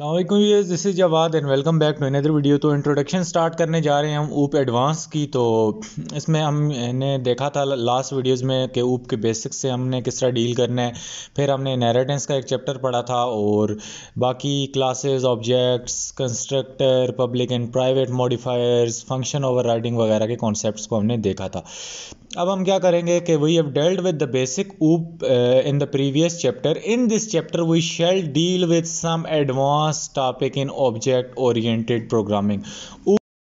Allah guys this is Jawad and welcome back to another video तो introduction start करने जा रहे हैं हम ऊप एडवांस की तो इसमें हमने देखा था लास्ट वीडियोस में कि ऊप के बेसिक्स से हमने किस तरह डील करना है फिर हमने नैरेटेंस का एक चैप्टर पढ़ा था और बाकी classes objects constructor public and private modifiers function over वगैरह के कॉन्सेप्ट को हमने देखा था अब हम क्या करेंगे कि we have dealt with the basic OOP in the previous chapter in this chapter we shall deal with some advance topic in object oriented programming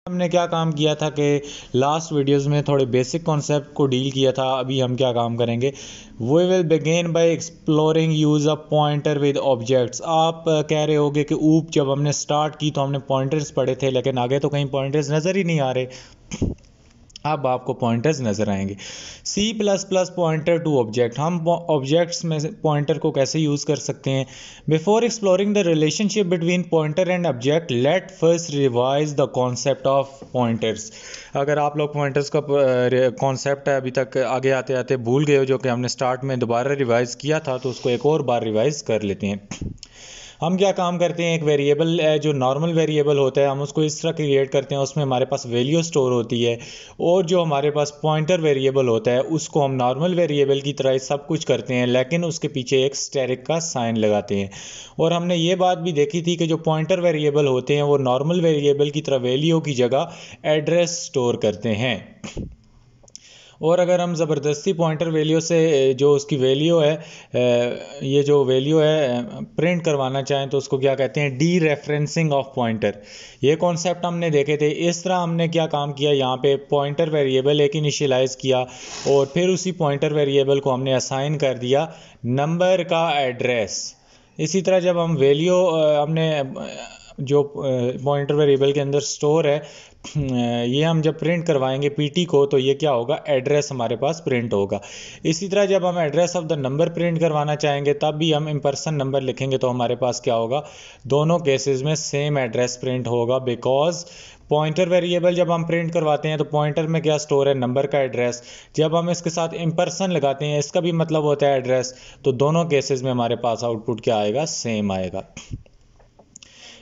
हमने क्या काम किया था कि लास्ट वीडियोस में थोड़े बेसिक कॉन्सेप्ट को डील किया था अभी हम क्या काम करेंगे we will begin by exploring use a pointer with objects आप uh, कह रहे होगे कि ऊप जब हमने स्टार्ट की तो हमने पॉइंटर्स पढ़े थे लेकिन आगे तो कहीं पॉइंटर्स नज़र ही नहीं आ रहे अब आपको पॉइंटर्स नज़र आएंगे C plus plus pointer to object हम ऑब्जेक्ट्स में पॉइंटर को कैसे यूज़ कर सकते हैं before exploring the relationship between pointer and object let first revise the concept of pointers अगर आप लोग पॉइंटर्स का कॉन्सेप्ट है अभी तक आगे आते आते भूल गए हो जो कि हमने स्टार्ट में दोबारा रिवाइज़ किया था तो उसको एक और बार रिवाइज़ कर लेते हैं हम क्या काम करते हैं एक वेरिएबल जो नॉर्मल वेरिएबल होता है हम उसको इस तरह क्रिएट करते हैं उसमें हमारे पास वैल्यू स्टोर होती है और जो हमारे पास पॉइंटर वेरिएबल होता है उसको हम नॉर्मल वेरिएबल की तरह सब कुछ करते हैं लेकिन उसके पीछे एक स्टेरिक का साइन लगाते हैं और हमने ये बात भी देखी थी कि जो पॉइंटर वेरिएबल होते हैं वो नॉर्मल वेरिएबल की तरह वैल्यू की जगह एड्रेस स्टोर करते हैं और अगर हम ज़बरदस्ती पॉइंटर वैल्यू से जो उसकी वैल्यू है ये जो वैल्यू है प्रिंट करवाना चाहें तो उसको क्या कहते हैं डी रेफरेंसिंग ऑफ पॉइंटर ये कॉन्सेप्ट हमने देखे थे इस तरह हमने क्या काम किया यहाँ पे पॉइंटर वेरिएबल एक इनिशियलाइज किया और फिर उसी पॉइंटर वेरिएबल को हमने असाइन कर दिया नंबर का एड्रेस इसी तरह जब हम वैल्यू हमने जो पॉइंटर वेरिएबल के अंदर स्टोर है ये हम जब प्रिंट करवाएंगे पीटी को तो ये क्या होगा एड्रेस हमारे पास प्रिंट होगा इसी तरह जब हम address of the number print करवाना चाहेंगे तब भी हम इम्पर्सन नंबर लिखेंगे तो हमारे पास क्या होगा दोनों केसेस में सेम एड्रेस प्रिंट होगा बिकॉज पॉइंटर वेरिएबल जब हम प्रिंट करवाते हैं तो पॉइंटर में क्या स्टोर है नंबर का एड्रेस जब हम इसके साथ इम्पर्सन लगाते हैं इसका भी मतलब होता है एड्रेस तो दोनों केसेस में हमारे पास आउटपुट क्या आएगा सेम आएगा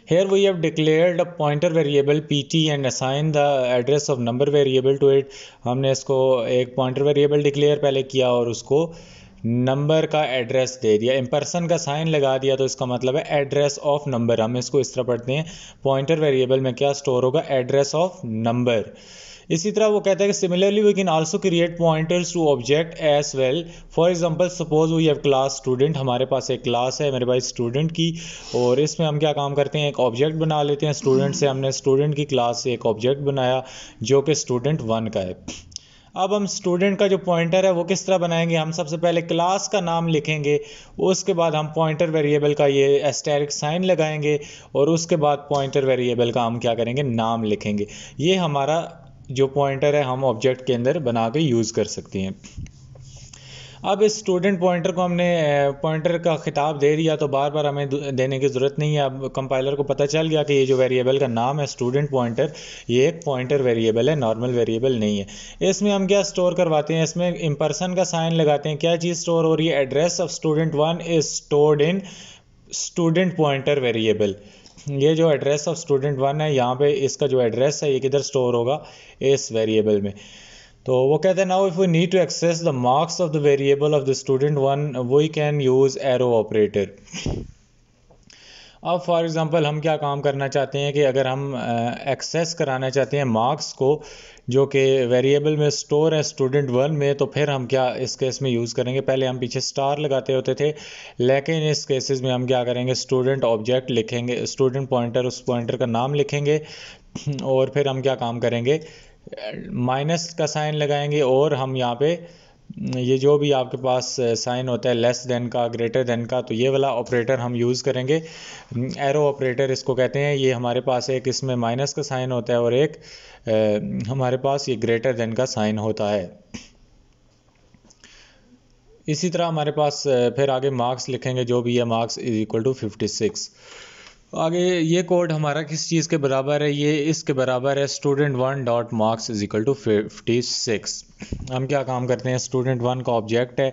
Here we have declared a pointer variable pt and assigned the address of number variable to it. humne isko ek pointer variable declare pehle kiya aur usko number का address दे दिया ampersand का sign लगा दिया तो इसका मतलब है एड्रेस ऑफ नंबर हम इसको इस तरह पढ़ते हैं पॉइंटर वेरिएबल में क्या स्टोर होगा एड्रेस ऑफ नंबर इसी तरह वो कहता है कि similarly we can also create pointers to object as well for example suppose we have class student हमारे पास एक क्लास है मेरे पास स्टूडेंट की और इसमें हम क्या काम करते हैं एक ऑब्जेक्ट बना लेते हैं स्टूडेंट से हमने स्टूडेंट की क्लास से एक ऑब्जेक्ट बनाया जो कि स्टूडेंट वन का है अब हम स्टूडेंट का जो पॉइंटर है वो किस तरह बनाएंगे हम सबसे पहले क्लास का नाम लिखेंगे उसके बाद हम पॉइंटर वेरिएबल का ये एस्टेरिक साइन लगाएंगे और उसके बाद पॉइंटर वेरिएबल का हम क्या करेंगे नाम लिखेंगे ये हमारा जो पॉइंटर है हम ऑब्जेक्ट के अंदर बना के यूज़ कर सकते हैं अब इस स्टूडेंट पॉइंटर को हमने पॉइंटर का खिताब दे दिया तो बार बार हमें देने की ज़रूरत नहीं है अब कंपाइलर को पता चल गया कि ये जो वेरिएबल का नाम है स्टूडेंट पॉइंटर ये एक पॉइंटर वेरिएबल है नॉर्मल वेरिएबल नहीं है इसमें हम क्या स्टोर करवाते हैं इसमें इम्पर्सन का साइन लगाते हैं क्या चीज़ स्टोर हो रही है address of student one is stored in student pointer variable ये जो एड्रेस ऑफ स्टूडेंट वन है यहाँ पे इसका जो एड्रेस है ये किधर स्टोर होगा इस वेरिएबल में तो वो कहते हैं now if we need to access the marks of the variable of the student one we can use arrow operator अब फॉर एग्ज़ाम्पल हम क्या काम करना चाहते हैं कि अगर हम एक्सेस कराना चाहते हैं मार्क्स को जो कि वेरिएबल में स्टोर है स्टूडेंट वन में तो फिर हम क्या इस केस में यूज़ करेंगे पहले हम पीछे स्टार लगाते होते थे लेकिन इस केसेस में हम क्या करेंगे स्टूडेंट ऑब्जेक्ट लिखेंगे स्टूडेंट पॉइंटर उस पॉइंटर का नाम लिखेंगे और फिर हम क्या काम करेंगे माइनस का साइन लगाएंगे और हम यहाँ पे ये जो भी आपके पास साइन होता है लेस देन का ग्रेटर देन का तो ये वाला ऑपरेटर हम यूज़ करेंगे एरो ऑपरेटर इसको कहते हैं ये हमारे पास एक इसमें माइनस का साइन होता है और एक ए, हमारे पास ये ग्रेटर देन का साइन होता है इसी तरह हमारे पास फिर आगे मार्क्स लिखेंगे जो भी है marks is equal to fifty six तो आगे ये कोड हमारा किस चीज़ के बराबर है ये इसके बराबर है student one dot marks is equal to fifty six हम क्या काम करते हैं स्टूडेंट वन का ऑब्जेक्ट है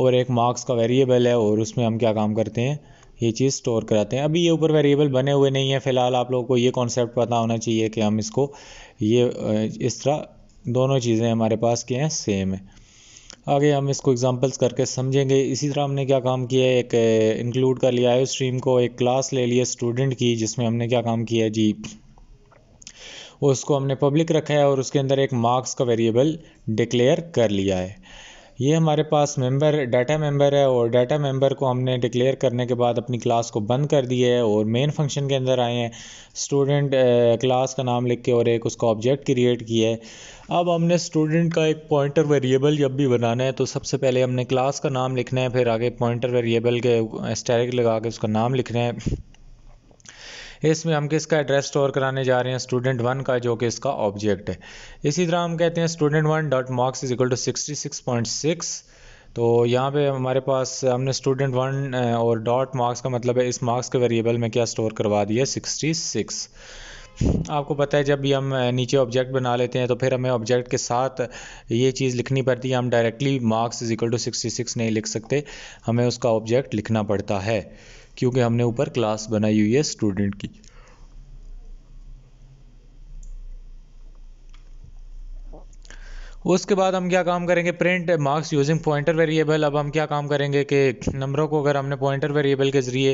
और एक मार्क्स का वेरिएबल है और उसमें हम क्या काम करते हैं ये चीज़ स्टोर कराते हैं अभी ये ऊपर वेरिएबल बने हुए नहीं है फ़िलहाल आप लोगों को ये कॉन्सेप्ट पता होना चाहिए कि हम इसको ये इस तरह दोनों चीज़ें हमारे पास क्या हैं सेम है आगे हम इसको एग्जांपल्स करके समझेंगे इसी तरह हमने क्या काम किया है एक इंक्लूड eh, कर लिया है स्ट्रीम को एक क्लास ले लिया स्टूडेंट की जिसमें हमने क्या काम किया है जी उसको हमने पब्लिक रखा है और उसके अंदर एक मार्क्स का वेरिएबल डिक्लेयर कर लिया है ये हमारे पास मेंबर डाटा मेंबर है और डाटा मेंबर को हमने डिक्लेयर करने के बाद अपनी क्लास को बंद कर दिया है और मेन फंक्शन के अंदर आए हैं स्टूडेंट क्लास का नाम लिख के और एक उसका ऑब्जेक्ट क्रिएट किया है अब हमने स्टूडेंट का एक पॉइंटर वेरिएबल जब भी बनाना है तो सबसे पहले हमने क्लास का नाम लिखना है फिर आगे पॉइंटर वेरिएबल के स्टैरिक लगा के उसका नाम लिखना है इसमें हम किसका एड्रेस स्टोर कराने जा रहे हैं स्टूडेंट वन का जो कि इसका ऑब्जेक्ट है इसी तरह हम कहते हैं student one dot marks is equal to sixty six point six तो यहाँ पे हमारे पास हमने स्टूडेंट वन और डॉट मार्क्स का मतलब है इस मार्क्स के वेरिएबल में क्या स्टोर करवा दिया सिक्सटी सिक्स आपको पता है जब भी हम नीचे ऑब्जेक्ट बना लेते हैं तो फिर हमें ऑब्जेक्ट के साथ ये चीज़ लिखनी पड़ती है हम directly marks is equal to sixty six नहीं लिख सकते हमें उसका ऑब्जेक्ट लिखना पड़ता है क्योंकि हमने ऊपर क्लास बनाई हुई है स्टूडेंट की उसके बाद हम क्या काम करेंगे print marks using pointer variable अब हम क्या काम करेंगे कि नंबरों को अगर हमने पॉइंटर वेरिएबल के ज़रिए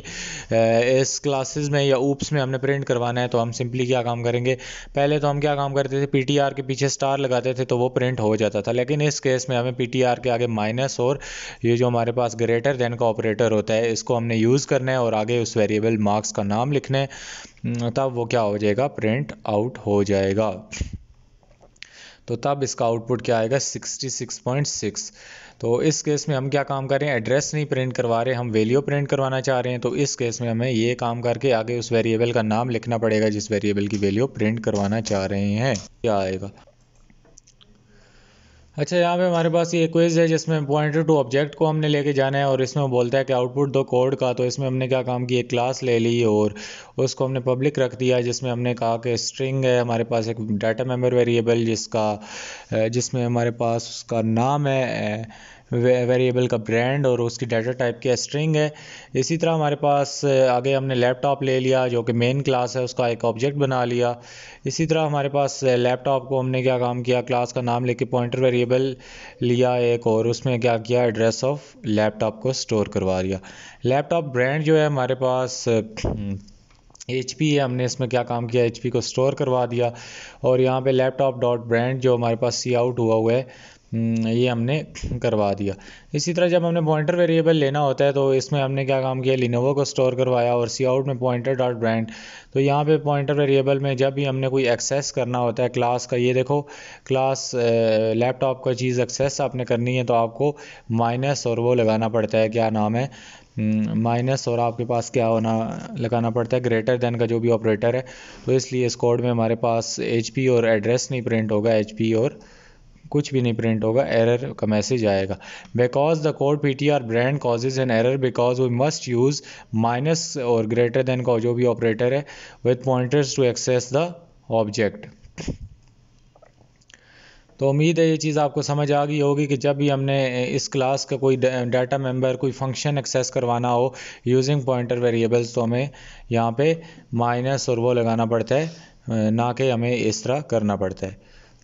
इस क्लासेस में या ऊप्स में हमने प्रिंट करवाना है तो हम सिंपली क्या काम करेंगे पहले तो हम क्या काम करते थे पी के पीछे स्टार लगाते थे तो वो प्रिंट हो जाता था लेकिन इस केस में हमें पी के आगे माइनस और ये जो हमारे पास ग्रेटर देन का ऑपरेटर होता है इसको हमने यूज़ करना है और आगे उस वेरिएबल मार्क्स का नाम लिखना है तब वो क्या हो जाएगा प्रिंट आउट हो जाएगा तो तब इसका आउटपुट क्या आएगा 66.6 तो इस केस में हम क्या काम कर रहे हैं एड्रेस नहीं प्रिंट करवा रहे हम वैल्यू प्रिंट करवाना चाह रहे हैं तो इस केस में हमें ये काम करके आगे उस वेरिएबल का नाम लिखना पड़ेगा जिस वेरिएबल की वैल्यू प्रिंट करवाना चाह रहे हैं क्या आएगा अच्छा यहाँ पे हमारे पास ये क्विज है जिसमें पॉइंटर टू ऑब्जेक्ट को हमने लेके जाना है और इसमें बोलता है कि आउटपुट दो कोड का तो इसमें हमने क्या काम किया क्लास ले ली और उसको हमने पब्लिक रख दिया जिसमें हमने कहा कि स्ट्रिंग है हमारे पास एक डाटा मेम्बर वेरिएबल जिसका जिसमें हमारे पास उसका नाम है वेरिएबल का ब्रांड और उसकी डाटा टाइप की स्ट्रिंग है इसी तरह हमारे पास आगे हमने लैपटॉप ले लिया जो कि मेन क्लास है उसका एक ऑब्जेक्ट बना लिया इसी तरह हमारे पास लैपटॉप को हमने क्या काम किया क्लास का नाम लेके पॉइंटर वेरिएबल लिया एक और उसमें क्या किया एड्रेस ऑफ लैपटॉप को स्टोर करवा लिया लैपटॉप ब्रांड जो है हमारे पास एच पी है हमने इसमें क्या काम किया एच पी को स्टोर करवा दिया और यहाँ पे लैपटॉप डॉट ब्रांड जो हमारे पास सी आउट हुआ हुआ है हम्म, ये हमने करवा दिया इसी तरह जब हमने पॉइंटर वेरिएबल लेना होता है तो इसमें हमने क्या काम किया लिनोवो को स्टोर करवाया और सी आउट में पॉइंटर डॉट ब्रांड तो यहाँ पे पॉइंटर वेरिएबल में जब भी हमने कोई एक्सेस करना होता है क्लास का ये देखो क्लास लैपटॉप का चीज़ एक्सेस आपने करनी है तो आपको माइनस और वो लगाना पड़ता है क्या नाम है माइनस हम्म, और आपके पास क्या होना लगाना पड़ता है ग्रेटर देन का जो भी ऑपरेटर है तो इसलिए इस कोड में हमारे पास एच और एड्रेस नहीं प्रिंट होगा एच और कुछ भी नहीं प्रिंट होगा एरर का मैसेज आएगा because the code P T R brand causes an error because we must use minus और ग्रेटर देन का जो भी ऑपरेटर है with pointers to access the object तो उम्मीद है ये चीज़ आपको समझ आ गई होगी कि जब भी हमने इस क्लास का कोई डाटा मेंबर कोई फंक्शन एक्सेस करवाना हो यूजिंग पॉइंटर वेरिएबल्स तो हमें यहाँ पे माइनस और वो लगाना पड़ता है ना कि हमें इस तरह करना पड़ता है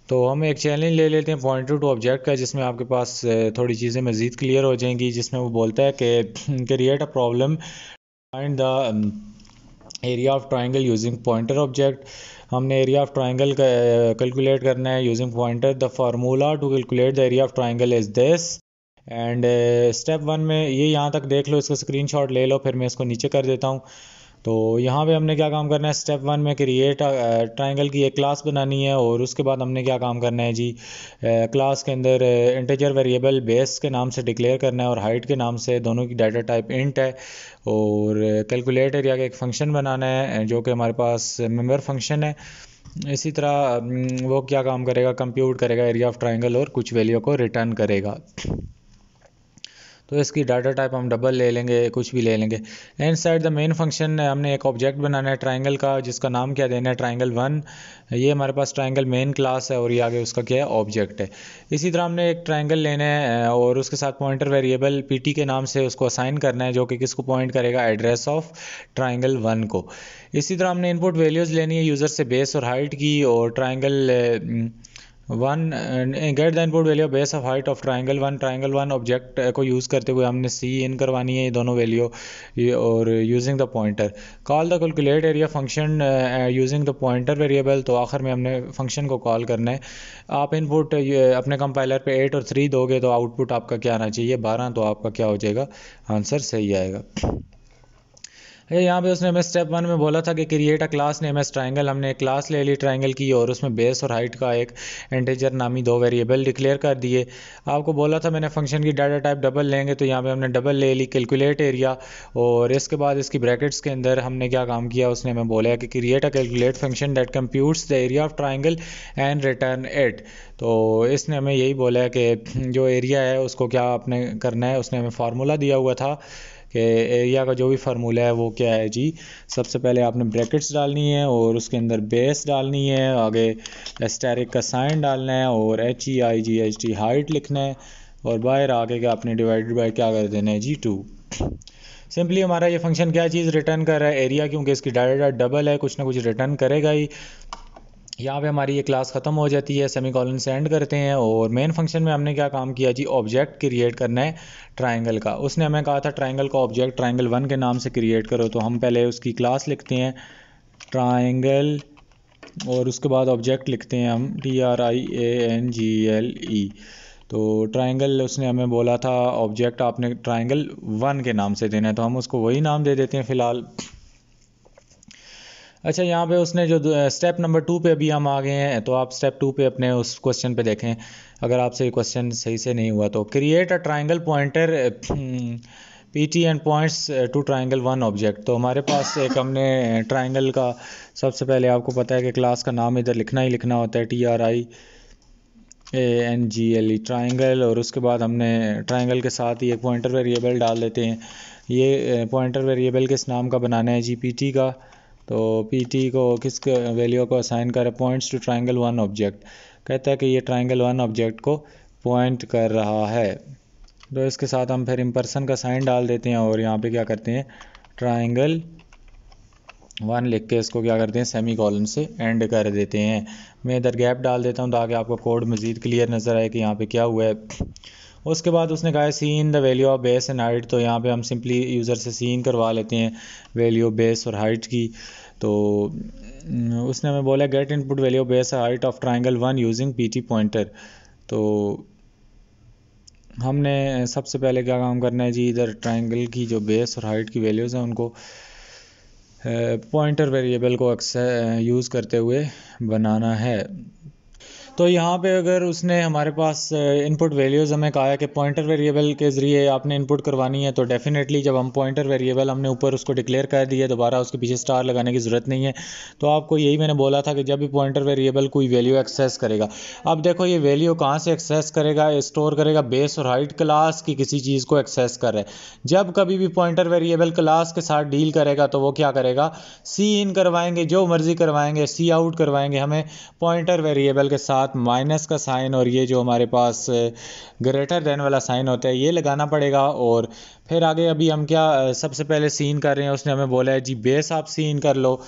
तो हम एक चैलेंज ले लेते हैं पॉइंट टू ऑब्जेक्ट का जिसमें आपके पास थोड़ी चीज़ें मज़ीद क्लियर हो जाएंगी जिसमें वो बोलता है कि create um, a problem find the area of triangle using pointer object हमने एरिया ऑफ ट्राइंगल कैलकुलेट करना है using pointer the formula to calculate the area of triangle is this and step one में ये यहाँ तक देख लो इसका screen ले लो फिर मैं इसको नीचे कर देता हूँ तो यहाँ पे हमने क्या काम करना है स्टेप वन में क्रिएट ट्राइंगल uh, की एक क्लास बनानी है और उसके बाद हमने क्या काम करना है जी क्लास uh, के अंदर इंटेजर वेरिएबल बेस के नाम से डिक्लेयर करना है और हाइट के नाम से दोनों की डाटा टाइप इंट है और कैलकुलेट uh, एरिया का एक फंक्शन बनाना है जो कि हमारे पास मेम्बर फंक्शन है इसी तरह um, वो क्या काम करेगा कंप्यूट करेगा एरिया ऑफ ट्राइंगल और कुछ वैल्यू को रिटर्न करेगा तो इसकी डाटा टाइप हम डबल ले लेंगे कुछ भी ले लेंगे inside the main function हमने एक ऑब्जेक्ट बनाना है ट्राइंगल का जिसका नाम क्या देना है ट्राइंगल वन ये हमारे पास ट्राइंगल मेन क्लास है और ये आगे उसका क्या है ऑब्जेक्ट है इसी तरह हमने एक ट्राइंगल लेना है और उसके साथ पॉइंटर वेरिएबल पी के नाम से उसको असाइन करना है जो कि किसको पॉइंट करेगा एड्रेस ऑफ ट्राइंगल वन को इसी तरह हमने इनपुट वैल्यूज़ लेनी है यूज़र से बेस और हाइट की और triangle one get the input value base of height of triangle one triangle one object को यूज़ करते हुए हमने सी इन करवानी है ये दोनों वैल्यू और using the pointer call the calculate area function using the pointer variable तो आखिर में हमने फंक्शन को कॉल करना है आप इनपुट uh, अपने कंपाइलर पे एट और थ्री दोगे तो आउटपुट आपका क्या आना चाहिए बारह तो आपका क्या हो जाएगा आंसर सही आएगा यहाँ पे उसने हमें स्टेप वन में बोला था कि create a class named triangle हमने एक क्लास ले ली ट्राइंगल की और उसमें बेस और हाइट का एक इंटीजर नामी दो वेरिएबल डिक्लेयर कर दिए आपको बोला था मैंने फंक्शन की डाटा टाइप डबल लेंगे तो यहाँ पे हमने डबल ले ली कैलकुलेट एरिया और इसके बाद इसकी ब्रैकेट्स के अंदर हमने क्या काम किया उसने हमें बोला कि create a calculate function that computes the area of triangle and return it तो इसने हमें यही बोला कि जो एरिया है उसको क्या आपने करना है उसने हमें फार्मूला दिया हुआ था कि एरिया का जो भी फार्मूला है वो क्या है जी सबसे पहले आपने ब्रैकेट्स डालनी है और उसके अंदर बेस डालनी है आगे एस्टेरिक का साइन डालना है और H E I G H T height लिखना है और बाहर आगे के आपने डिवाइडेड बाय क्या कर देना है जी टू सिंपली हमारा ये फंक्शन क्या चीज़ रिटर्न कर रहा है एरिया क्योंकि इसकी डाटा डबल है कुछ ना कुछ रिटर्न करेगा ही यहाँ पे हमारी ये क्लास ख़त्म हो जाती है सेमी कॉलन से एंड करते हैं और मेन फंक्शन में हमने क्या काम किया जी ऑब्जेक्ट क्रिएट करना है ट्रायंगल का उसने हमें कहा था ट्रायंगल का ऑब्जेक्ट ट्रायंगल वन के नाम से क्रिएट करो तो हम पहले उसकी क्लास लिखते हैं ट्रायंगल और उसके बाद ऑब्जेक्ट लिखते हैं हम T R I A N G L E तो ट्राइंगल उसने हमें बोला था ऑब्जेक्ट आपने ट्राइंगल वन के नाम से देना है तो हम उसको वही नाम दे देते हैं फ़िलहाल अच्छा यहाँ पे उसने जो स्टेप नंबर टू पे अभी हम आ गए हैं तो आप स्टेप टू पे अपने उस क्वेश्चन पे देखें अगर आपसे क्वेश्चन सही से नहीं हुआ तो create a triangle pointer P T and points to triangle one object तो हमारे पास एक हमने ट्राइंगल का सबसे पहले आपको पता है कि क्लास का नाम इधर लिखना ही लिखना होता है T R I A N G L E triangle और उसके बाद हमने ट्राइंगल के साथ ही एक पॉइंटर वेरिएबल डाल देते हैं ये पॉइंटर वेरिएबल किस नाम का बनाना है जी पी टी का तो पी टी को किस वैल्यू को असाइन करें points to triangle one object कहता है कि ये ट्राइंगल वन ऑब्जेक्ट को पॉइंट कर रहा है तो इसके साथ हम फिर इम्पर्सन का साइन डाल देते हैं और यहाँ पे क्या करते हैं ट्राइंगल वन लिख के इसको क्या करते हैं सेमी कॉलन से एंड कर देते हैं मैं इधर गैप डाल देता हूँ ताकि आपको कोड मज़ीद क्लियर नज़र आए कि यहाँ पे क्या हुआ है उसके बाद उसने कहा है cin the value of base and height तो यहाँ पे हम सिंपली यूज़र से सीन करवा लेते हैं वैल्यू ऑफ बेस और हाइट की तो उसने हमें बोला get input value of base height of triangle one using P T pointer तो हमने सबसे पहले क्या काम करना है जी इधर ट्राइंगल की जो बेस और हाइट की वैल्यूज़ हैं उनको पॉइंटर वेरिएबल को यूज़ करते हुए बनाना है तो यहाँ पे अगर उसने हमारे पास इनपुट वैल्यूज़ हमें कहा कि पॉइंटर वेरिएबल के ज़रिए आपने इनपुट करवानी है तो डेफिनेटली जब हम पॉइंटर वेरिएबल हमने ऊपर उसको डिक्लेयर कर दिया दोबारा उसके पीछे स्टार लगाने की ज़रूरत नहीं है तो आपको यही मैंने बोला था कि जब भी पॉइंटर वेरिएबल कोई वैल्यू एक्सेस करेगा अब देखो ये वैल्यू कहाँ से एक्सेस करेगा स्टोर करेगा बेस और हाइट क्लास की किसी चीज़ को एक्सेस कर रहा है जब कभी भी पॉइंटर वेरिएबल क्लास के साथ डील करेगा तो वो क्या करेगा सी इन करवाएंगे जो मर्ज़ी करवाएंगे सी आउट करवाएंगे हमें पॉइंटर वेरिएबल के साथ साथ माइनस का साइन और ये जो हमारे पास ग्रेटर देन वाला साइन होता है ये लगाना पड़ेगा और फिर आगे अभी हम क्या सबसे पहले सीन कर रहे हैं उसने हमें बोला है जी बेस आप सीन कर लो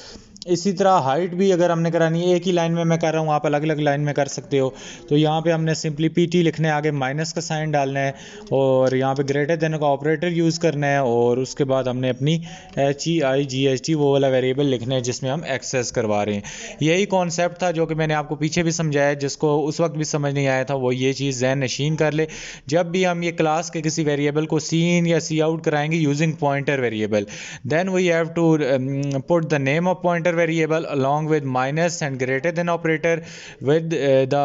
इसी तरह हाइट भी अगर हमने करानी है एक ही लाइन में मैं कर रहा हूँ आप अलग अलग लाइन में कर सकते हो तो यहाँ पे हमने सिंपली पी टी लिखने आगे माइनस का साइन डालना है और यहाँ पे ग्रेटर देन का ऑपरेटर यूज़ करना है और उसके बाद हमने अपनी H E I G H T वो वाला वेरिएबल लिखना है जिसमें हम एक्सेस करवा रहे हैं यही कॉन्सेप्ट था जो कि मैंने आपको पीछे भी समझाया जिसको उस वक्त भी समझ नहीं आया था वो ये चीज़ जहन नशीन कर ले जब भी हम ये क्लास के किसी वेरिएबल को सीन या सी आउट कराएंगे using pointer variable then we have to put the name of pointer variable along with minus and greater than operator with uh, the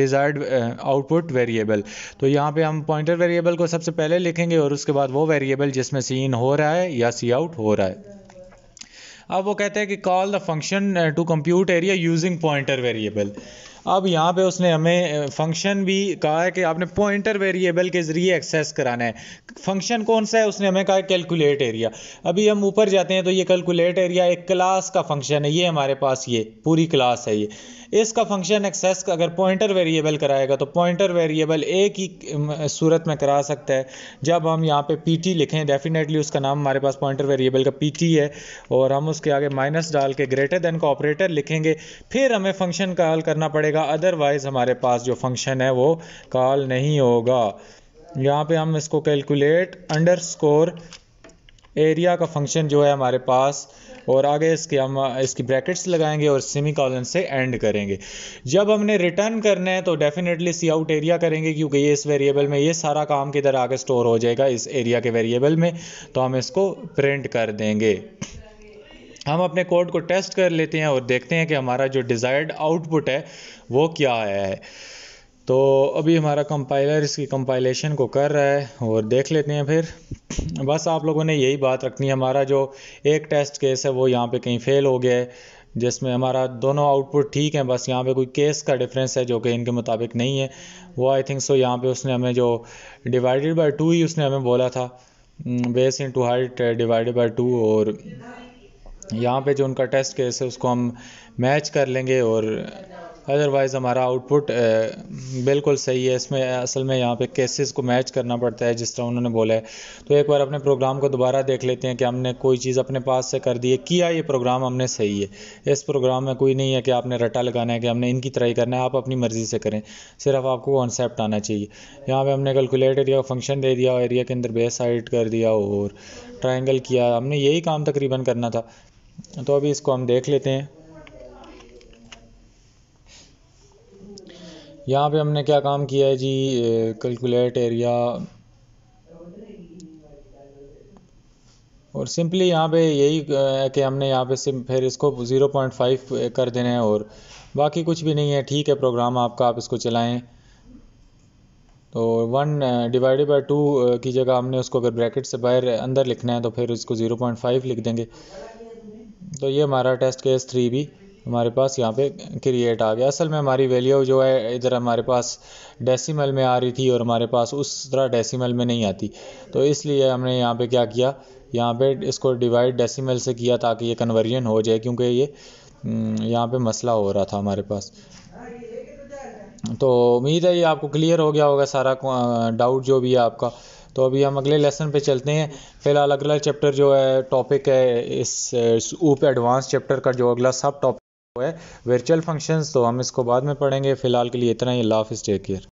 desired output uh, variable तो यहाँ पे हम pointer variable को सबसे पहले लिखेंगे और उसके बाद वो वेरिएबल जिसमें सी इन हो रहा है या सी आउट हो रहा है अब वो कहते हैं कि call the function to compute area using pointer variable अब यहाँ पे उसने हमें फंक्शन भी कहा है कि आपने पॉइंटर वेरिएबल के ज़रिए एक्सेस कराना है फंक्शन कौन सा है उसने हमें कहा कैलकुलेट एरिया अभी हम ऊपर जाते हैं तो ये कैलकुलेट एरिया एक क्लास का फंक्शन है ये हमारे पास ये पूरी क्लास है ये इसका फंक्शन एक्सेस का अगर पॉइंटर वेरिएबल कराएगा तो पॉइंटर वेरिएबल एक ही सूरत में करा सकता है जब हम यहाँ पे टी लिखें डेफिनेटली उसका नाम हमारे पास पॉइंटर वेरिएबल का टी है और हम उसके आगे माइनस डाल के ग्रेटर देन का ऑपरेटर लिखेंगे फिर हमें फंक्शन कॉल करना पड़ेगा अदरवाइज़ हमारे पास जो फंक्शन है वो कॉल नहीं होगा यहाँ पे हम इसको कैलकुलेट अंडर स्कोर एरिया का फंक्शन जो है हमारे पास और आगे इसके हम इसकी ब्रैकेट्स लगाएंगे और सेमी कॉलन से एंड करेंगे जब हमने रिटर्न करना है तो डेफिनेटली सी आउट एरिया करेंगे क्योंकि ये इस वेरिएबल में ये सारा काम किधर आगे स्टोर हो जाएगा इस एरिया के वेरिएबल में तो हम इसको प्रिंट कर देंगे हम अपने कोड को टेस्ट कर लेते हैं और देखते हैं कि हमारा जो डिज़ायर्ड आउटपुट है वो क्या आया है तो अभी हमारा कंपाइलर इसकी कंपाइलेशन को कर रहा है और देख लेते हैं फिर बस आप लोगों ने यही बात रखनी है हमारा जो एक टेस्ट केस है वो यहाँ पे कहीं फेल हो गया है जिसमें हमारा दोनों आउटपुट ठीक है बस यहाँ पे कोई केस का डिफरेंस है जो कि इनके मुताबिक नहीं है वो आई थिंक सो यहाँ पे उसने हमें जो डिवाइडेड बाई टू ही उसने हमें बोला था base into height divided by two और यहाँ पे जो उनका टेस्ट केस है उसको हम मैच कर लेंगे और अदरवाइज़ हमारा आउटपुट बिल्कुल सही है इसमें असल में यहाँ पे केसेस को मैच करना पड़ता है जिस तरह उन्होंने बोला है तो एक बार अपने प्रोग्राम को दोबारा देख लेते हैं कि हमने कोई चीज़ अपने पास से कर दी है किया ये प्रोग्राम हमने सही है इस प्रोग्राम में कोई नहीं है कि आपने रटा लगाना है कि हमने इनकी तरह करना है आप अपनी मर्ज़ी से करें सिर्फ आपको कॉन्सेप्ट आना चाहिए यहाँ पर हमने कैलकुलेट एरिया फंक्शन दे दिया एरिया के अंदर बेस हाइट कर दिया और ट्राइंगल किया हमने यही काम तकरीबन करना था तो अभी इसको हम देख लेते हैं यहाँ पे हमने क्या काम किया है जी कैलकुलेट एरिया और सिंपली यहाँ पे यही है कि हमने यहाँ पे सिम फिर इसको 0.5 कर देना है और बाकी कुछ भी नहीं है ठीक है प्रोग्राम आपका आप इसको चलाएं तो वन डिवाइडेड बाय टू की जगह हमने उसको अगर ब्रैकेट से बाहर अंदर लिखना है तो फिर इसको 0.5 लिख देंगे तो ये हमारा टेस्ट केस थ्री भी हमारे पास यहाँ पे क्रिएट आ गया असल में हमारी वैल्यू जो है इधर हमारे पास डेसिमल में आ रही थी और हमारे पास उस तरह डेसिमल में नहीं आती तो इसलिए हमने यहाँ पे क्या किया यहाँ पे इसको डिवाइड डेसिमल से किया ताकि ये कन्वर्जन हो जाए क्योंकि ये हम्म, यहाँ पे मसला हो रहा था हमारे पास तो उम्मीद है ये आपको क्लियर हो गया होगा सारा डाउट जो भी है आपका तो अभी हम अगले लेसन पे चलते हैं फिलहाल अगला चैप्टर जो है टॉपिक है इस ऊप एडवांस चैप्टर का जो अगला सब टॉपिक है वर्चुअल फंक्शंस तो हम इसको बाद में पढ़ेंगे फिलहाल के लिए इतना ही लाफ स्टे केयर